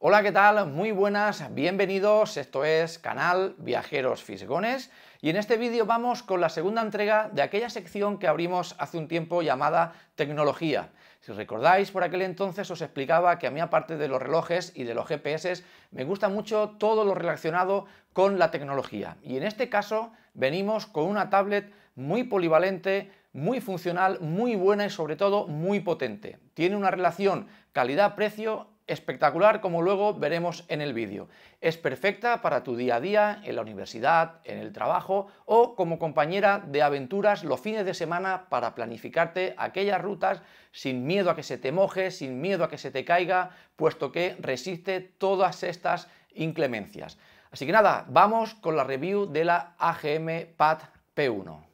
Hola, ¿qué tal? Muy buenas, bienvenidos. Esto es Canal Viajeros Fisgones y en este vídeo vamos con la segunda entrega de aquella sección que abrimos hace un tiempo llamada Tecnología. Si recordáis, por aquel entonces os explicaba que a mí aparte de los relojes y de los GPS me gusta mucho todo lo relacionado con la tecnología y en este caso venimos con una tablet muy polivalente, muy funcional, muy buena y sobre todo muy potente. Tiene una relación calidad-precio espectacular como luego veremos en el vídeo. Es perfecta para tu día a día, en la universidad, en el trabajo o como compañera de aventuras los fines de semana para planificarte aquellas rutas sin miedo a que se te moje, sin miedo a que se te caiga, puesto que resiste todas estas inclemencias. Así que nada, vamos con la review de la AGM Pad P1.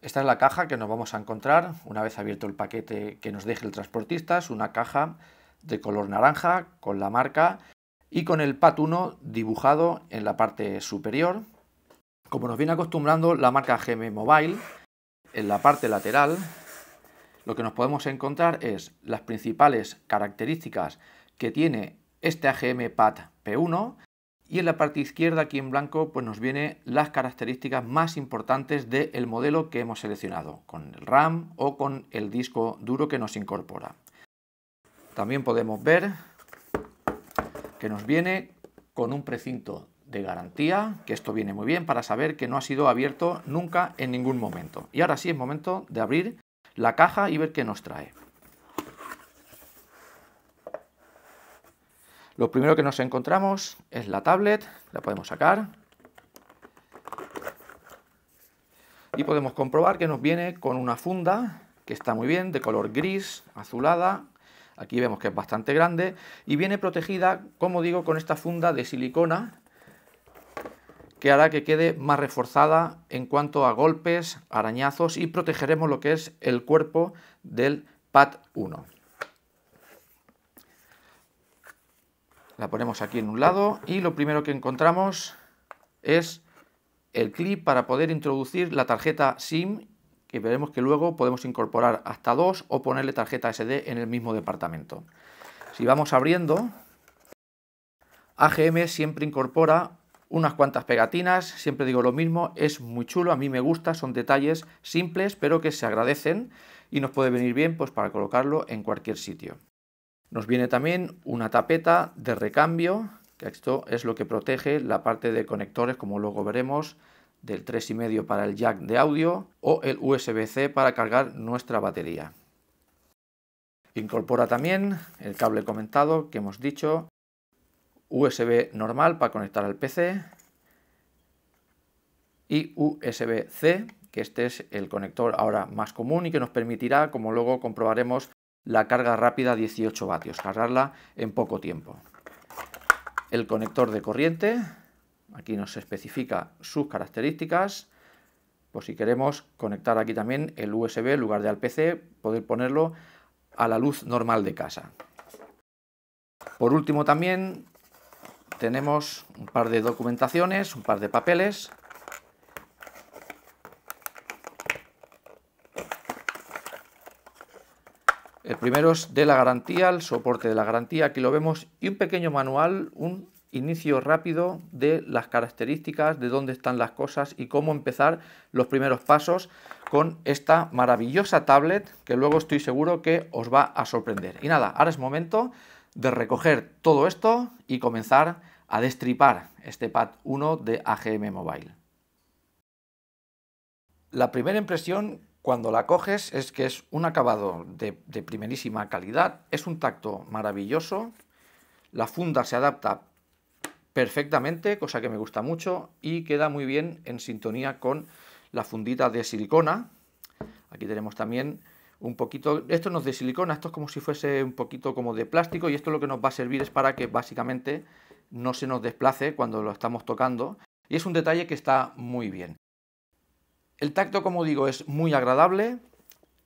Esta es la caja que nos vamos a encontrar una vez abierto el paquete que nos deje el transportista, es una caja de color naranja con la marca y con el PAT1 dibujado en la parte superior. Como nos viene acostumbrando la marca GM Mobile, en la parte lateral lo que nos podemos encontrar es las principales características que tiene este AGM PAT P1 y en la parte izquierda aquí en blanco pues nos vienen las características más importantes del modelo que hemos seleccionado con el RAM o con el disco duro que nos incorpora. También podemos ver que nos viene con un precinto de garantía, que esto viene muy bien para saber que no ha sido abierto nunca en ningún momento. Y ahora sí es momento de abrir la caja y ver qué nos trae. Lo primero que nos encontramos es la tablet, la podemos sacar. Y podemos comprobar que nos viene con una funda que está muy bien, de color gris, azulada, Aquí vemos que es bastante grande y viene protegida, como digo, con esta funda de silicona que hará que quede más reforzada en cuanto a golpes, arañazos y protegeremos lo que es el cuerpo del Pad 1. La ponemos aquí en un lado y lo primero que encontramos es el clip para poder introducir la tarjeta SIM y veremos que luego podemos incorporar hasta dos o ponerle tarjeta SD en el mismo departamento. Si vamos abriendo, AGM siempre incorpora unas cuantas pegatinas, siempre digo lo mismo, es muy chulo, a mí me gusta, son detalles simples pero que se agradecen y nos puede venir bien pues para colocarlo en cualquier sitio. Nos viene también una tapeta de recambio, que esto es lo que protege la parte de conectores como luego veremos, del 3,5 para el jack de audio o el USB-C para cargar nuestra batería. Incorpora también el cable comentado que hemos dicho, USB normal para conectar al PC y USB-C, que este es el conector ahora más común y que nos permitirá, como luego comprobaremos, la carga rápida 18 vatios, cargarla en poco tiempo. El conector de corriente, Aquí nos especifica sus características. Por si queremos conectar aquí también el USB en lugar de al PC, poder ponerlo a la luz normal de casa. Por último también tenemos un par de documentaciones, un par de papeles. El primero es de la garantía, el soporte de la garantía, aquí lo vemos, y un pequeño manual, un inicio rápido de las características, de dónde están las cosas y cómo empezar los primeros pasos con esta maravillosa tablet que luego estoy seguro que os va a sorprender. Y nada, ahora es momento de recoger todo esto y comenzar a destripar este Pad 1 de AGM Mobile. La primera impresión cuando la coges es que es un acabado de, primerísima calidad, es un tacto maravilloso, la funda se adapta perfectamente, cosa que me gusta mucho, y queda muy bien en sintonía con la fundita de silicona. Aquí tenemos también un poquito, esto no es de silicona, esto es como si fuese un poquito como de plástico y esto lo que nos va a servir es para que básicamente no se nos desplace cuando lo estamos tocando y es un detalle que está muy bien. El tacto, como digo, es muy agradable,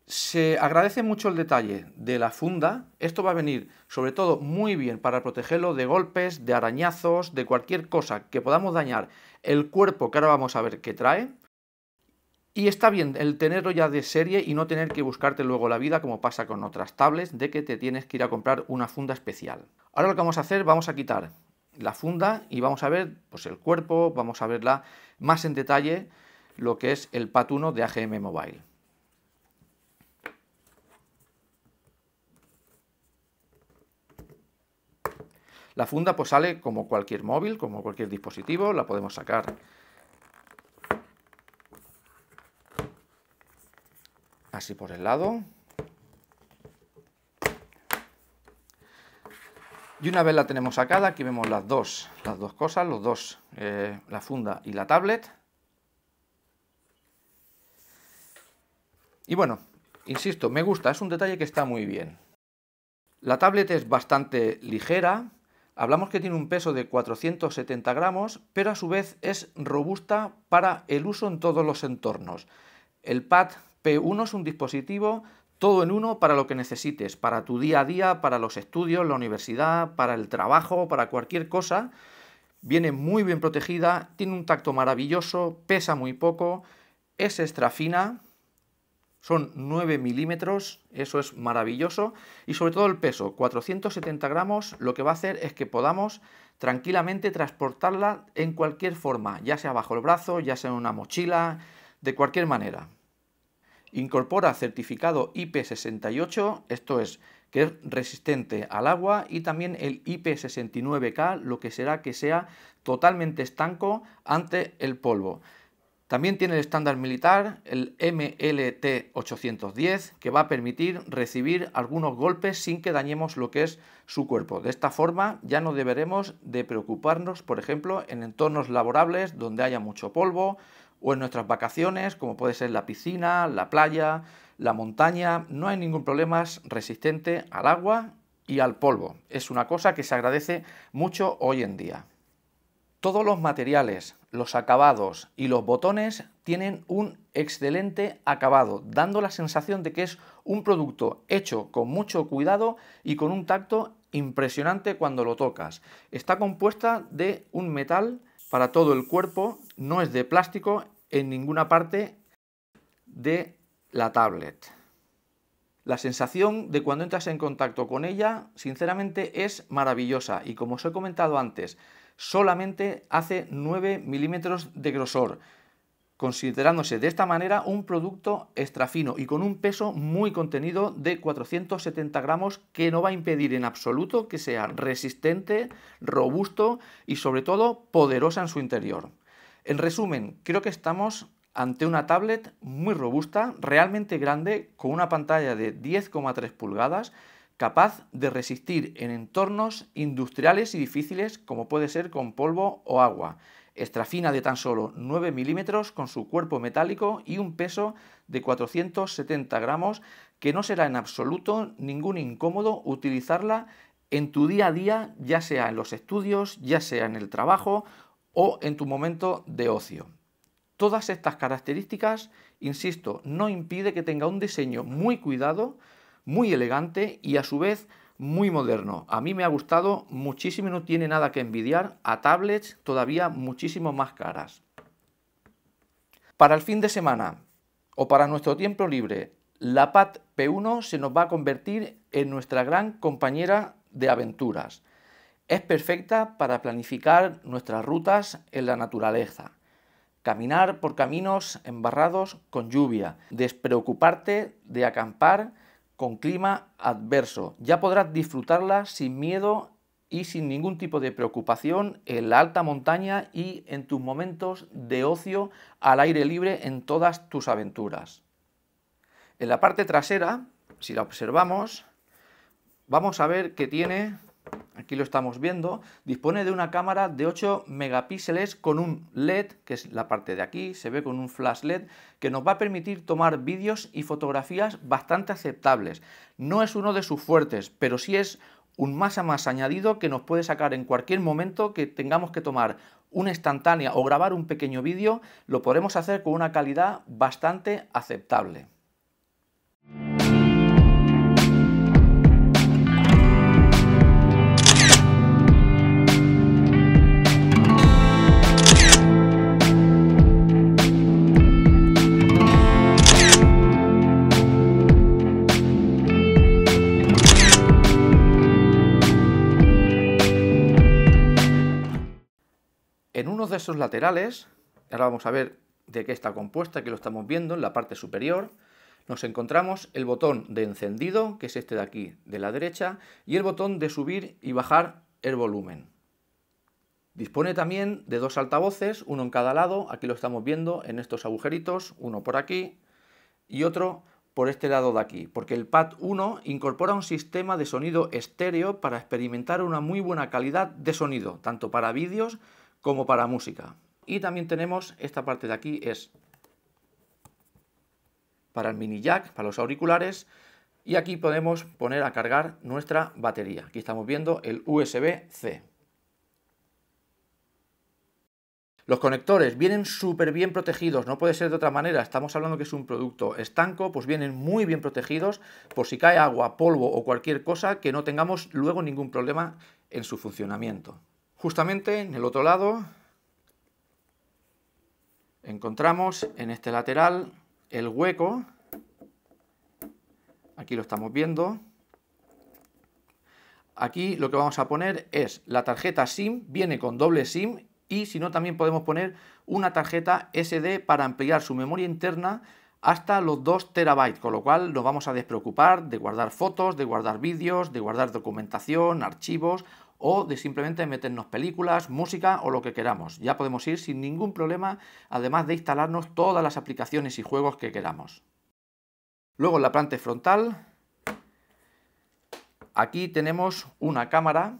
se agradece mucho el detalle de la funda. Esto va a venir sobre todo muy bien para protegerlo de golpes, de arañazos, de cualquier cosa que podamos dañar el cuerpo que ahora vamos a ver que trae. Y está bien el tenerlo ya de serie y no tener que buscarte luego la vida como pasa con otras tablets de que te tienes que ir a comprar una funda especial. Ahora lo que vamos a hacer, vamos a quitar la funda y vamos a ver pues, el cuerpo, vamos a verla más en detalle lo que es el patuno de AGM Mobile. La funda pues sale como cualquier móvil, como cualquier dispositivo, la podemos sacar. Así por el lado. Y una vez la tenemos sacada, aquí vemos las dos, las dos cosas, los dos, eh, la funda y la tablet. Y bueno, insisto, me gusta, es un detalle que está muy bien. La tablet es bastante ligera, Hablamos que tiene un peso de 470 gramos, pero a su vez es robusta para el uso en todos los entornos. El Pad P1 es un dispositivo todo en uno para lo que necesites, para tu día a día, para los estudios, la universidad, para el trabajo, para cualquier cosa. Viene muy bien protegida, tiene un tacto maravilloso, pesa muy poco, es extra fina, son 9 milímetros, eso es maravilloso. Y sobre todo el peso, 470 gramos, lo que va a hacer es que podamos tranquilamente transportarla en cualquier forma, ya sea bajo el brazo, ya sea en una mochila, de cualquier manera. Incorpora certificado IP68, esto es que es resistente al agua y también el IP69K, lo que será que sea totalmente estanco ante el polvo. También tiene el estándar militar, el MLT-810, que va a permitir recibir algunos golpes sin que dañemos lo que es su cuerpo. De esta forma ya no deberemos de preocuparnos, por ejemplo, en entornos laborables donde haya mucho polvo o en nuestras vacaciones, como puede ser la piscina, la playa, la montaña. No hay ningún problema resistente al agua y al polvo. Es una cosa que se agradece mucho hoy en día. Todos los materiales, los acabados y los botones tienen un excelente acabado, dando la sensación de que es un producto hecho con mucho cuidado y con un tacto impresionante cuando lo tocas. Está compuesta de un metal para todo el cuerpo, no es de plástico en ninguna parte de la tablet. La sensación de cuando entras en contacto con ella, sinceramente, es maravillosa y como os he comentado antes, solamente hace 9 milímetros de grosor, considerándose de esta manera un producto extra fino y con un peso muy contenido de 470 gramos que no va a impedir en absoluto que sea resistente, robusto y sobre todo poderosa en su interior. En resumen, creo que estamos ante una tablet muy robusta, realmente grande, con una pantalla de 10,3 pulgadas capaz de resistir en entornos industriales y difíciles como puede ser con polvo o agua. fina de tan solo 9 milímetros con su cuerpo metálico y un peso de 470 gramos que no será en absoluto ningún incómodo utilizarla en tu día a día, ya sea en los estudios, ya sea en el trabajo o en tu momento de ocio. Todas estas características, insisto, no impide que tenga un diseño muy cuidado muy elegante y a su vez muy moderno. A mí me ha gustado muchísimo y no tiene nada que envidiar a tablets todavía muchísimo más caras. Para el fin de semana o para nuestro tiempo libre, la Pad P1 se nos va a convertir en nuestra gran compañera de aventuras. Es perfecta para planificar nuestras rutas en la naturaleza, caminar por caminos embarrados con lluvia, despreocuparte de acampar con clima adverso. Ya podrás disfrutarla sin miedo y sin ningún tipo de preocupación en la alta montaña y en tus momentos de ocio al aire libre en todas tus aventuras. En la parte trasera, si la observamos, vamos a ver que tiene aquí lo estamos viendo, dispone de una cámara de 8 megapíxeles con un LED, que es la parte de aquí, se ve con un flash LED, que nos va a permitir tomar vídeos y fotografías bastante aceptables. No es uno de sus fuertes, pero sí es un más a más añadido que nos puede sacar en cualquier momento que tengamos que tomar una instantánea o grabar un pequeño vídeo, lo podremos hacer con una calidad bastante aceptable. laterales, ahora vamos a ver de qué está compuesta, que lo estamos viendo en la parte superior, nos encontramos el botón de encendido, que es este de aquí de la derecha, y el botón de subir y bajar el volumen. Dispone también de dos altavoces, uno en cada lado, aquí lo estamos viendo en estos agujeritos, uno por aquí y otro por este lado de aquí, porque el Pad 1 incorpora un sistema de sonido estéreo para experimentar una muy buena calidad de sonido, tanto para vídeos como para música. Y también tenemos esta parte de aquí, es para el mini jack, para los auriculares, y aquí podemos poner a cargar nuestra batería. Aquí estamos viendo el USB-C. Los conectores vienen súper bien protegidos, no puede ser de otra manera, estamos hablando que es un producto estanco, pues vienen muy bien protegidos por si cae agua, polvo o cualquier cosa que no tengamos luego ningún problema en su funcionamiento. Justamente en el otro lado encontramos en este lateral el hueco, aquí lo estamos viendo, aquí lo que vamos a poner es la tarjeta SIM, viene con doble SIM y si no también podemos poner una tarjeta SD para ampliar su memoria interna hasta los 2 terabytes, con lo cual nos vamos a despreocupar de guardar fotos, de guardar vídeos, de guardar documentación, archivos o de simplemente meternos películas, música o lo que queramos. Ya podemos ir sin ningún problema, además de instalarnos todas las aplicaciones y juegos que queramos. Luego en la planta frontal, aquí tenemos una cámara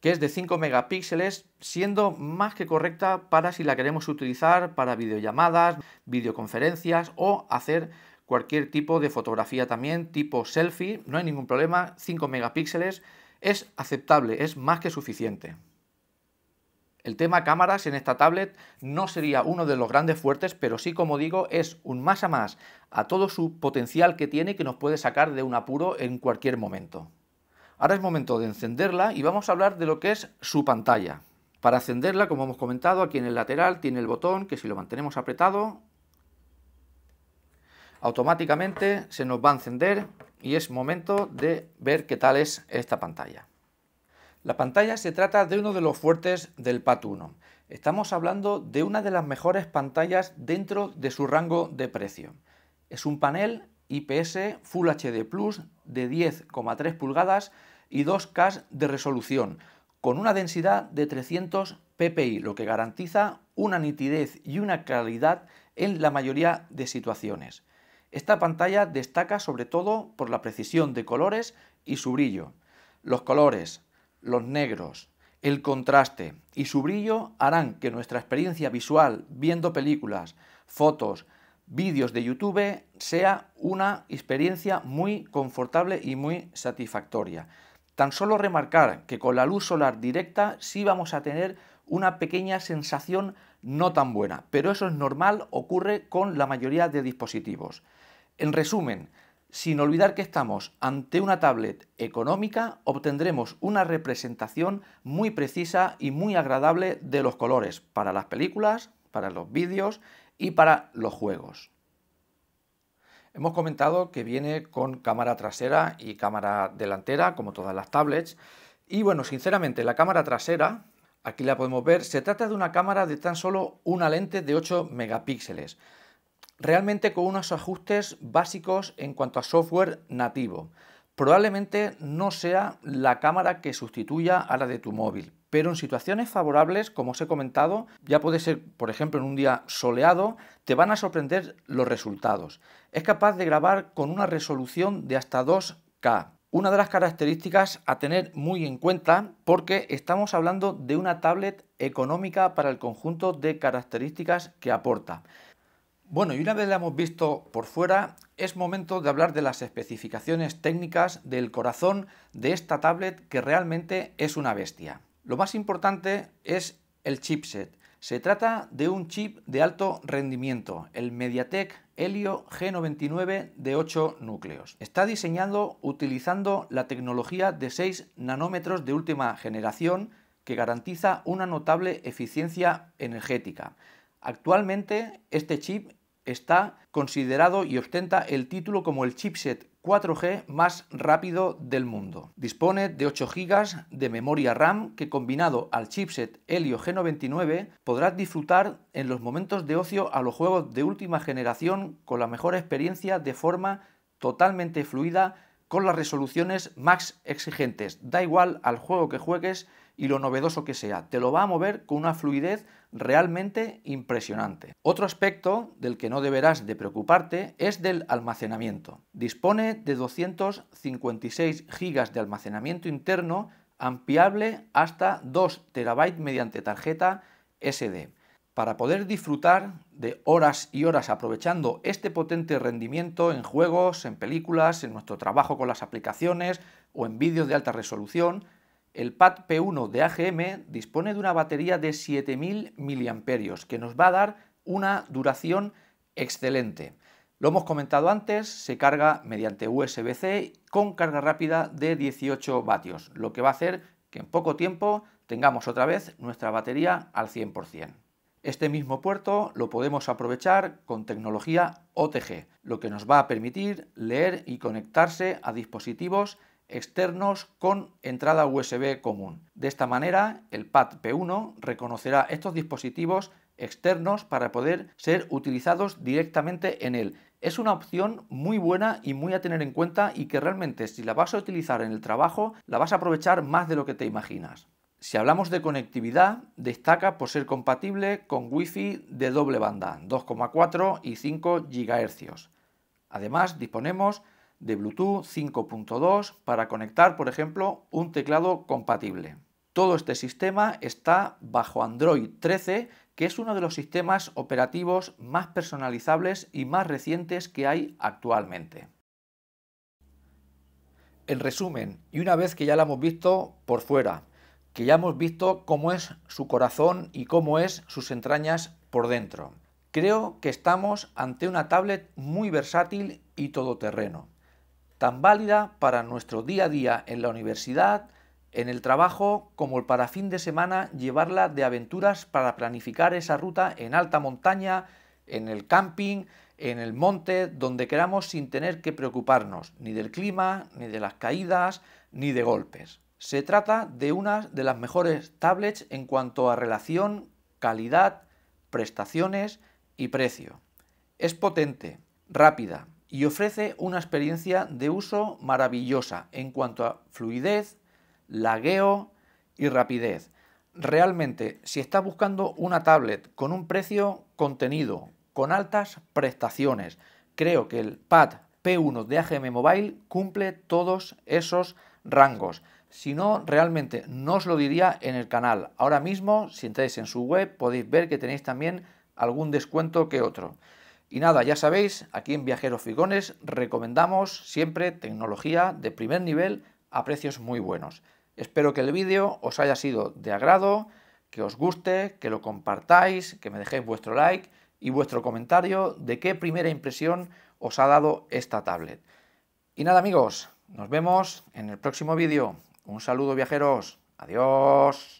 que es de 5 megapíxeles, siendo más que correcta para si la queremos utilizar para videollamadas, videoconferencias o hacer cualquier tipo de fotografía también, tipo selfie, no hay ningún problema, 5 megapíxeles es aceptable, es más que suficiente. El tema cámaras en esta tablet no sería uno de los grandes fuertes, pero sí, como digo, es un más a más a todo su potencial que tiene que nos puede sacar de un apuro en cualquier momento. Ahora es momento de encenderla y vamos a hablar de lo que es su pantalla. Para encenderla, como hemos comentado, aquí en el lateral tiene el botón que si lo mantenemos apretado automáticamente se nos va a encender y es momento de ver qué tal es esta pantalla. La pantalla se trata de uno de los fuertes del PAT 1. Estamos hablando de una de las mejores pantallas dentro de su rango de precio. Es un panel IPS Full HD Plus de 10,3 pulgadas y 2K de resolución, con una densidad de 300 ppi, lo que garantiza una nitidez y una calidad en la mayoría de situaciones. Esta pantalla destaca sobre todo por la precisión de colores y su brillo. Los colores, los negros, el contraste y su brillo harán que nuestra experiencia visual viendo películas, fotos, vídeos de YouTube sea una experiencia muy confortable y muy satisfactoria. Tan solo remarcar que con la luz solar directa sí vamos a tener una pequeña sensación no tan buena, pero eso es normal, ocurre con la mayoría de dispositivos. En resumen, sin olvidar que estamos ante una tablet económica, obtendremos una representación muy precisa y muy agradable de los colores para las películas, para los vídeos y para los juegos. Hemos comentado que viene con cámara trasera y cámara delantera, como todas las tablets. Y bueno, sinceramente, la cámara trasera aquí la podemos ver, se trata de una cámara de tan solo una lente de 8 megapíxeles, realmente con unos ajustes básicos en cuanto a software nativo. Probablemente no sea la cámara que sustituya a la de tu móvil, pero en situaciones favorables, como os he comentado, ya puede ser, por ejemplo, en un día soleado, te van a sorprender los resultados. Es capaz de grabar con una resolución de hasta 2K, una de las características a tener muy en cuenta porque estamos hablando de una tablet económica para el conjunto de características que aporta. Bueno, y una vez la hemos visto por fuera, es momento de hablar de las especificaciones técnicas del corazón de esta tablet que realmente es una bestia. Lo más importante es el chipset, se trata de un chip de alto rendimiento, el MediaTek Helio G99 de 8 núcleos. Está diseñado utilizando la tecnología de 6 nanómetros de última generación que garantiza una notable eficiencia energética. Actualmente este chip está considerado y ostenta el título como el chipset 4G más rápido del mundo. Dispone de 8 GB de memoria RAM que combinado al chipset Helio G99 podrás disfrutar en los momentos de ocio a los juegos de última generación con la mejor experiencia de forma totalmente fluida con las resoluciones más exigentes. Da igual al juego que juegues y lo novedoso que sea. Te lo va a mover con una fluidez realmente impresionante. Otro aspecto del que no deberás de preocuparte es del almacenamiento. Dispone de 256 GB de almacenamiento interno ampliable hasta 2 TB mediante tarjeta SD. Para poder disfrutar de horas y horas aprovechando este potente rendimiento en juegos, en películas, en nuestro trabajo con las aplicaciones o en vídeos de alta resolución, el PAD P1 de AGM dispone de una batería de 7000 mAh que nos va a dar una duración excelente. Lo hemos comentado antes, se carga mediante USB-C con carga rápida de 18 vatios, lo que va a hacer que en poco tiempo tengamos otra vez nuestra batería al 100%. Este mismo puerto lo podemos aprovechar con tecnología OTG, lo que nos va a permitir leer y conectarse a dispositivos externos con entrada USB común. De esta manera, el PAD P1 reconocerá estos dispositivos externos para poder ser utilizados directamente en él. Es una opción muy buena y muy a tener en cuenta y que realmente si la vas a utilizar en el trabajo, la vas a aprovechar más de lo que te imaginas. Si hablamos de conectividad, destaca por ser compatible con Wi-Fi de doble banda, 2,4 y 5 GHz. Además, disponemos de Bluetooth 5.2 para conectar, por ejemplo, un teclado compatible. Todo este sistema está bajo Android 13, que es uno de los sistemas operativos más personalizables y más recientes que hay actualmente. En resumen, y una vez que ya la hemos visto por fuera, que ya hemos visto cómo es su corazón y cómo es sus entrañas por dentro, creo que estamos ante una tablet muy versátil y todoterreno tan válida para nuestro día a día en la universidad, en el trabajo, como para fin de semana llevarla de aventuras para planificar esa ruta en alta montaña, en el camping, en el monte, donde queramos sin tener que preocuparnos ni del clima, ni de las caídas, ni de golpes. Se trata de una de las mejores tablets en cuanto a relación, calidad, prestaciones y precio. Es potente, rápida, y ofrece una experiencia de uso maravillosa en cuanto a fluidez, lagueo y rapidez. Realmente, si está buscando una tablet con un precio contenido, con altas prestaciones, creo que el Pad P1 de AGM Mobile cumple todos esos rangos. Si no, realmente no os lo diría en el canal. Ahora mismo, si entráis en su web, podéis ver que tenéis también algún descuento que otro. Y nada, ya sabéis, aquí en Viajeros Figones recomendamos siempre tecnología de primer nivel a precios muy buenos. Espero que el vídeo os haya sido de agrado, que os guste, que lo compartáis, que me dejéis vuestro like y vuestro comentario de qué primera impresión os ha dado esta tablet. Y nada amigos, nos vemos en el próximo vídeo. Un saludo viajeros. Adiós.